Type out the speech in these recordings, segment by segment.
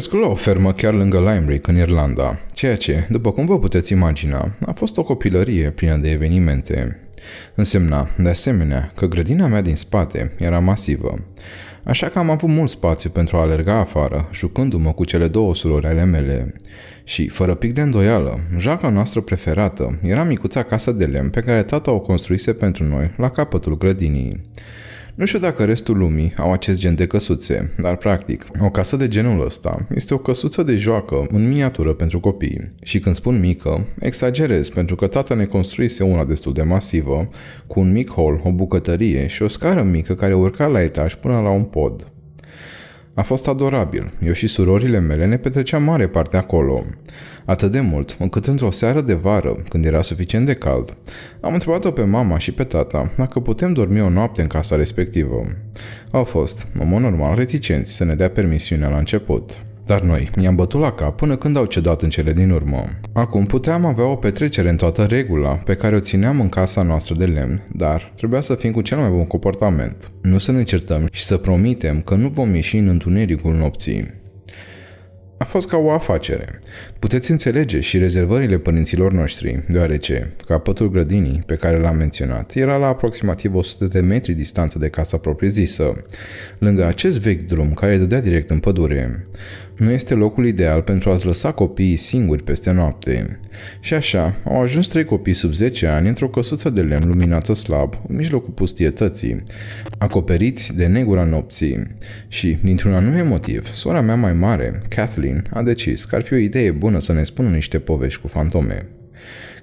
crescut la o fermă chiar lângă Limerick, în Irlanda, ceea ce, după cum vă puteți imagina, a fost o copilărie plină de evenimente. Însemna, de asemenea, că grădina mea din spate era masivă, așa că am avut mult spațiu pentru a alerga afară, jucându-mă cu cele două surori ale mele. Și, fără pic de îndoială, jaca noastră preferată era micuța casă de lemn pe care tata o construise pentru noi la capătul grădinii. Nu știu dacă restul lumii au acest gen de căsuțe, dar practic, o casă de genul ăsta este o căsuță de joacă în miniatură pentru copii. Și când spun mică, exagerez pentru că tata ne construise una destul de masivă, cu un mic hol, o bucătărie și o scară mică care urca la etaj până la un pod. A fost adorabil. Eu și surorile mele ne petreceam mare parte acolo. Atât de mult, încât într-o seară de vară, când era suficient de cald, am întrebat-o pe mama și pe tata dacă putem dormi o noapte în casa respectivă. Au fost, în mod normal, reticenți să ne dea permisiunea la început. Dar noi mi-am bătut la cap până când au cedat în cele din urmă. Acum puteam avea o petrecere în toată regula pe care o țineam în casa noastră de lemn, dar trebuia să fim cu cel mai bun comportament. Nu să ne certăm și să promitem că nu vom ieși în întunericul nopții. A fost ca o afacere. Puteți înțelege și rezervările părinților noștri, deoarece capătul grădinii pe care l-am menționat era la aproximativ 100 de metri distanță de casa propriu-zisă, lângă acest vechi drum care dădea direct în pădure nu este locul ideal pentru a-ți lăsa copiii singuri peste noapte. Și așa, au ajuns trei copii sub 10 ani într-o căsuță de lemn luminată slab, în mijlocul pustietății, acoperiți de negura nopții. Și, dintr-un anume motiv, sora mea mai mare, Kathleen, a decis că ar fi o idee bună să ne spună niște povești cu fantome.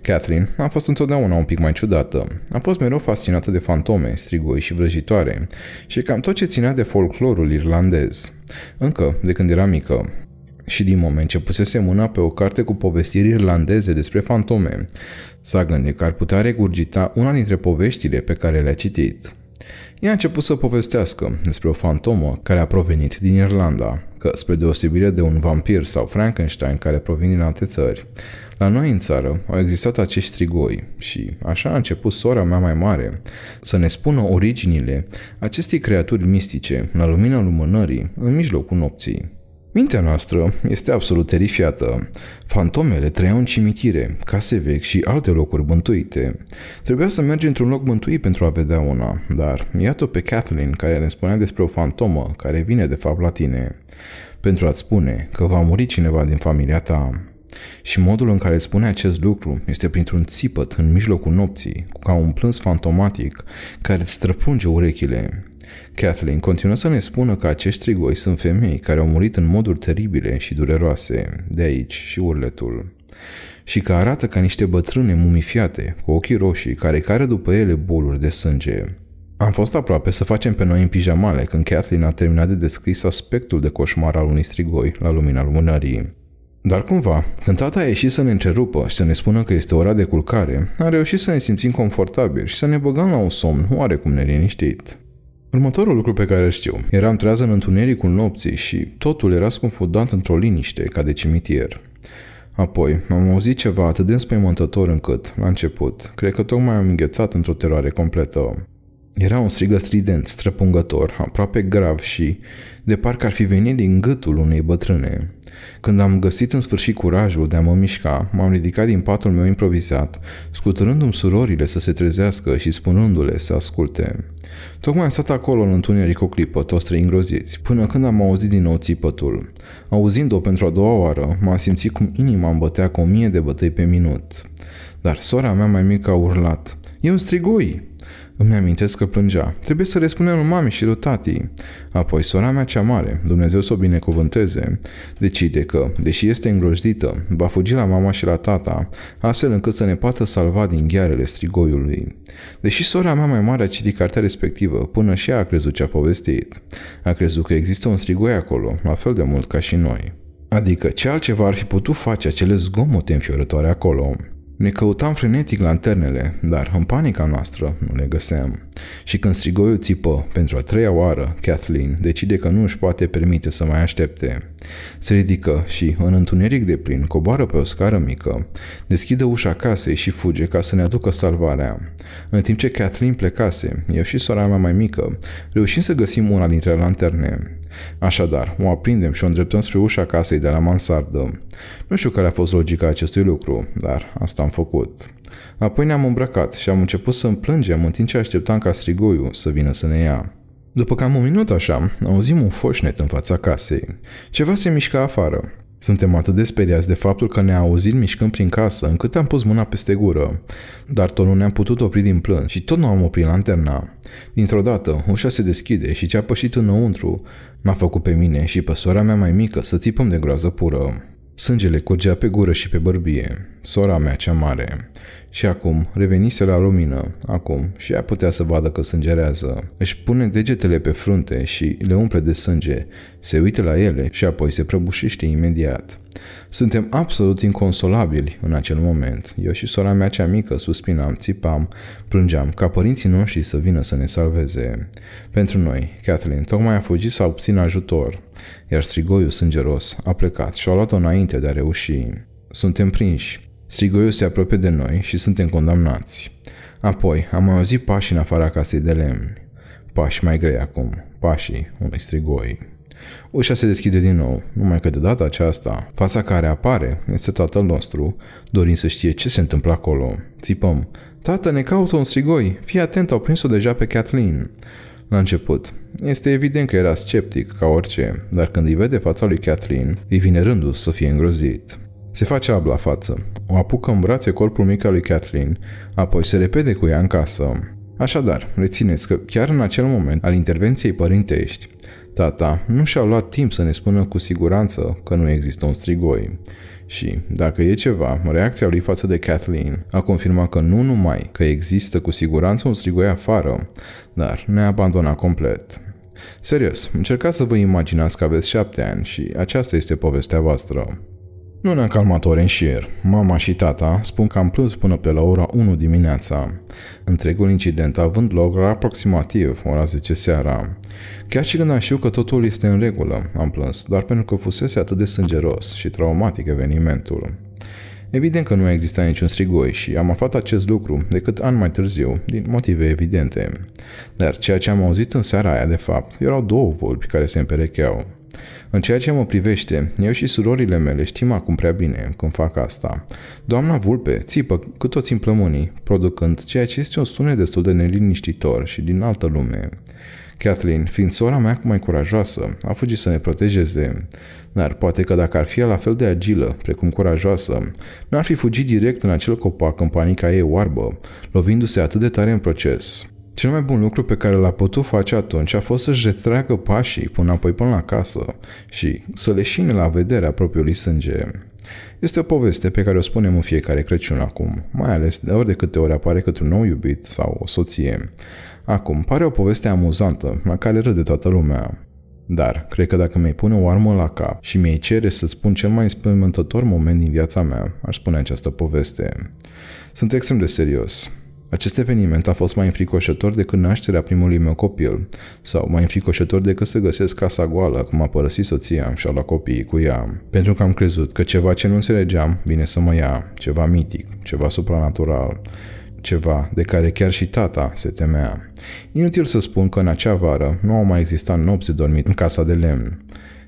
Catherine a fost întotdeauna un pic mai ciudată. A fost mereu fascinată de fantome, strigoi și vrăjitoare și cam tot ce ținea de folclorul irlandez. Încă de când era mică, și din moment ce pusese mâna pe o carte cu povestiri irlandeze despre fantome, s-a gândit că ar putea regurgita una dintre poveștile pe care le-a citit. Ea a început să povestească despre o fantomă care a provenit din Irlanda, că, spre deosebire de un vampir sau Frankenstein care provin din alte țări, la noi în țară au existat acești strigoi și așa a început sora mea mai mare să ne spună originile acestei creaturi mistice la lumina lumânării în mijlocul nopții. Mintea noastră este absolut terifiată. Fantomele trăiau în cimitire, case vechi și alte locuri bântuite. Trebuia să mergi într-un loc bântuit pentru a vedea una, dar iată pe Kathleen care ne spunea despre o fantomă care vine de fapt la tine. Pentru a-ți spune că va muri cineva din familia ta. Și modul în care spune acest lucru este printr-un țipăt în mijlocul nopții, ca un plâns fantomatic care îți străpunge urechile. Kathleen continuă să ne spună că acești strigoi sunt femei care au murit în moduri teribile și dureroase, de aici și urletul. Și că arată ca niște bătrâne mumifiate, cu ochii roșii, care care după ele boluri de sânge. Am fost aproape să facem pe noi în pijamale când Kathleen a terminat de descris aspectul de coșmar al unui strigoi la lumina lumânării. Dar cumva, când tata a ieșit să ne întrerupă și să ne spună că este ora de culcare, a reușit să ne simțim confortabil și să ne băgăm la un somn oarecum neliniștit. Următorul lucru pe care îl știu. Eram treaz în întunericul nopții și totul era sconfundant într-o liniște, ca de cimitier. Apoi, am auzit ceva atât de înspăimântător încât, la început, cred că tocmai am înghețat într-o teroare completă. Era un strigă strident, străpungător, aproape grav și de parcă ar fi venit din gâtul unei bătrâne. Când am găsit în sfârșit curajul de a mă mișca, m-am ridicat din patul meu improvizat, scuturându-mi surorile să se trezească și spunându-le să asculte. Tocmai am stat acolo în întuneric o clipă, toți trei îngroziți, până când am auzit din nou țipătul. Auzind-o pentru a doua oară, m-am simțit cum inima îmi bătea cu o mie de bătăi pe minut. Dar sora mea mai mică a urlat. E un strigoi!" Îmi amintesc că plângea. Trebuie să le spunem lui mami și lui tati. Apoi sora mea cea mare, Dumnezeu să o binecuvânteze, decide că, deși este îngrozdită, va fugi la mama și la tata, astfel încât să ne poată salva din ghearele strigoiului. Deși sora mea mai mare a citit cartea respectivă, până și ea a crezut ce a povestit. A crezut că există un strigoi acolo, la fel de mult ca și noi. Adică ce altceva ar fi putut face acele zgomote înfiorătoare acolo? Ne căutam frenetic lanternele, dar în panica noastră nu le găseam. Și când strigoiul țipă pentru a treia oară, Kathleen decide că nu își poate permite să mai aștepte. Se ridică și, în întuneric de plin, coboară pe o scară mică, deschide ușa casei și fuge ca să ne aducă salvarea. În timp ce Kathleen plecase, eu și sora mea mai mică, reușim să găsim una dintre lanterne. Așadar, o aprindem și o îndreptăm spre ușa casei de la mansardă. Nu știu care a fost logica acestui lucru, dar asta am făcut. Apoi ne-am îmbrăcat și am început să-mi plângem în timp ce așteptam ca strigoiul să vină să ne ia. După cam un minut așa, auzim un foșnet în fața casei. Ceva se mișca afară. Suntem atât de speriați de faptul că ne-a auzit mișcând prin casă, încât am pus mâna peste gură. Dar tot nu ne-am putut opri din plâns și tot nu am oprit lanterna. Dintr-o dată, ușa se deschide și ce-a pășit înăuntru m-a făcut pe mine și pe sora mea mai mică să țipăm de groază pură. Sângele curgea pe gură și pe bărbie, sora mea cea mare. Și acum revenise la lumină, acum, și ea putea să vadă că sângerează. Își pune degetele pe frunte și le umple de sânge, se uită la ele și apoi se prăbușește imediat. Suntem absolut inconsolabili în acel moment. Eu și sora mea cea mică suspinam, țipam, plângeam ca părinții noștri să vină să ne salveze. Pentru noi, Kathleen tocmai a fugit să obțină ajutor, iar strigoiul sângeros a plecat și a luat-o înainte de a reuși. Suntem prinși. Strigoiul se apropie de noi și suntem condamnați. Apoi am mai auzit pași în afara casei de lemn. Pași mai grei acum, pașii unui strigoi. Ușa se deschide din nou, numai că de data aceasta, fața care apare este tatăl nostru, dorind să știe ce se întâmplă acolo. Țipăm, Tată, ne caută un strigoi, fii atent, au prins-o deja pe Kathleen. La început, este evident că era sceptic ca orice, dar când îi vede fața lui Kathleen, îi vine rândul să fie îngrozit. Se face ab la față, o apucă în brațe corpul mic al lui Kathleen, apoi se repede cu ea în casă. Așadar, rețineți că chiar în acel moment al intervenției părintești, tata nu și-a luat timp să ne spună cu siguranță că nu există un strigoi. Și, dacă e ceva, reacția lui față de Kathleen a confirmat că nu numai că există cu siguranță un strigoi afară, dar ne-a abandonat complet. Serios, încercați să vă imaginați că aveți șapte ani și aceasta este povestea voastră. Nu ne-am calmat ori în șir. Mama și tata spun că am plâns până pe la ora 1 dimineața, întregul incident având loc la aproximativ ora 10 seara. Chiar și când am știut că totul este în regulă, am plâns, doar pentru că fusese atât de sângeros și traumatic evenimentul. Evident că nu exista niciun strigoi și am aflat acest lucru decât an mai târziu, din motive evidente. Dar ceea ce am auzit în seara aia, de fapt, erau două vulpi care se împerecheau. În ceea ce mă privește, eu și surorile mele știm acum prea bine când fac asta. Doamna vulpe țipă cu toți țin plămânii, producând ceea ce este un sunet destul de neliniștitor și din altă lume. Kathleen, fiind sora mea mai curajoasă, a fugit să ne protejeze. Dar poate că dacă ar fi la fel de agilă, precum curajoasă, n-ar fi fugit direct în acel copac în panica ei oarbă, lovindu-se atât de tare în proces. Cel mai bun lucru pe care l-a putut face atunci a fost să-și retragă pașii până apoi până la casă și să leșine la vederea propriului sânge. Este o poveste pe care o spunem în fiecare Crăciun acum, mai ales de ori de câte ori apare către un nou iubit sau o soție. Acum, pare o poveste amuzantă, la care râde toată lumea. Dar, cred că dacă mi-ai pune o armă la cap și mi-ai cere să-ți spun cel mai înspăimântător moment din viața mea, aș spune această poveste. Sunt extrem de serios. Acest eveniment a fost mai înfricoșător decât nașterea primului meu copil, sau mai înfricoșător decât să găsesc casa goală cum a părăsit soția și a luat copiii cu ea, pentru că am crezut că ceva ce nu înțelegeam vine să mă ia, ceva mitic, ceva supranatural, ceva de care chiar și tata se temea. Inutil să spun că în acea vară nu au mai existat nopți de dormit în casa de lemn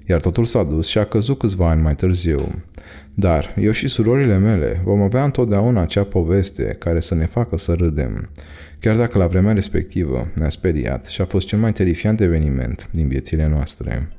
iar totul s-a dus și a căzut câțiva ani mai târziu. Dar eu și surorile mele vom avea întotdeauna acea poveste care să ne facă să râdem. Chiar dacă la vremea respectivă ne-a speriat și a fost cel mai terifiant eveniment din viețile noastre.